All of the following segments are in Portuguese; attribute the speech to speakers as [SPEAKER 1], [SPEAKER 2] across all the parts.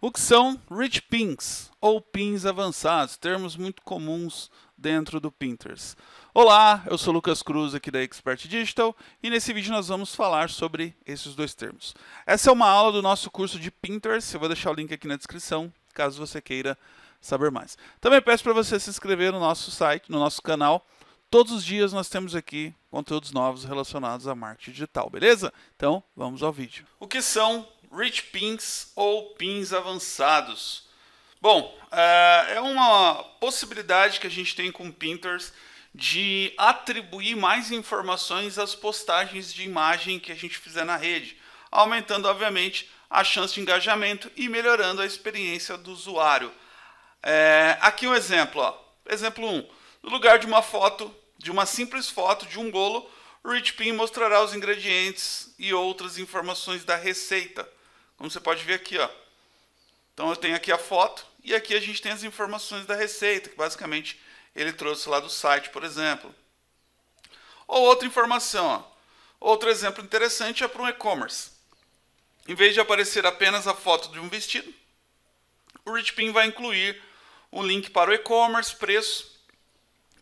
[SPEAKER 1] O que são Rich Pins ou Pins avançados, termos muito comuns dentro do Pinterest. Olá, eu sou Lucas Cruz aqui da Expert Digital e nesse vídeo nós vamos falar sobre esses dois termos. Essa é uma aula do nosso curso de Pinterest, eu vou deixar o link aqui na descrição caso você queira saber mais. Também peço para você se inscrever no nosso site, no nosso canal. Todos os dias nós temos aqui conteúdos novos relacionados a marketing digital, beleza? Então vamos ao vídeo. O que são Rich Pins ou Pins avançados. Bom, é, é uma possibilidade que a gente tem com Pinters de atribuir mais informações às postagens de imagem que a gente fizer na rede, aumentando, obviamente, a chance de engajamento e melhorando a experiência do usuário. É, aqui um exemplo. Ó. Exemplo 1. No lugar de uma foto, de uma simples foto de um bolo, o Rich Pin mostrará os ingredientes e outras informações da receita. Como você pode ver aqui, ó. Então eu tenho aqui a foto e aqui a gente tem as informações da receita, que basicamente ele trouxe lá do site, por exemplo. Ou outra informação, ó. Outro exemplo interessante é para um e-commerce. Em vez de aparecer apenas a foto de um vestido, o Richpin vai incluir o link para o e-commerce, preço,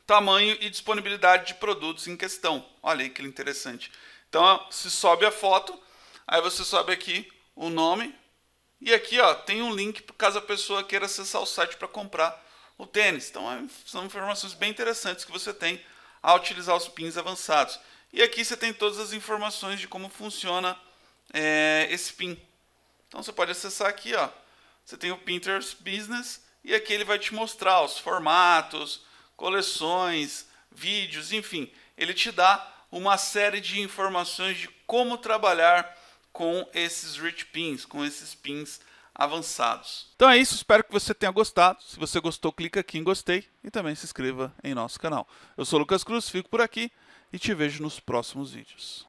[SPEAKER 1] tamanho e disponibilidade de produtos em questão. Olha aí que interessante. Então, se sobe a foto, aí você sobe aqui o nome. E aqui ó, tem um link caso a pessoa queira acessar o site para comprar o tênis. Então é, são informações bem interessantes que você tem ao utilizar os pins avançados. E aqui você tem todas as informações de como funciona é, esse pin. Então você pode acessar aqui, ó. Você tem o Pinterest Business e aqui ele vai te mostrar os formatos, coleções, vídeos, enfim. Ele te dá uma série de informações de como trabalhar com esses rich pins, com esses pins avançados. Então é isso, espero que você tenha gostado. Se você gostou, clica aqui em gostei e também se inscreva em nosso canal. Eu sou Lucas Cruz, fico por aqui e te vejo nos próximos vídeos.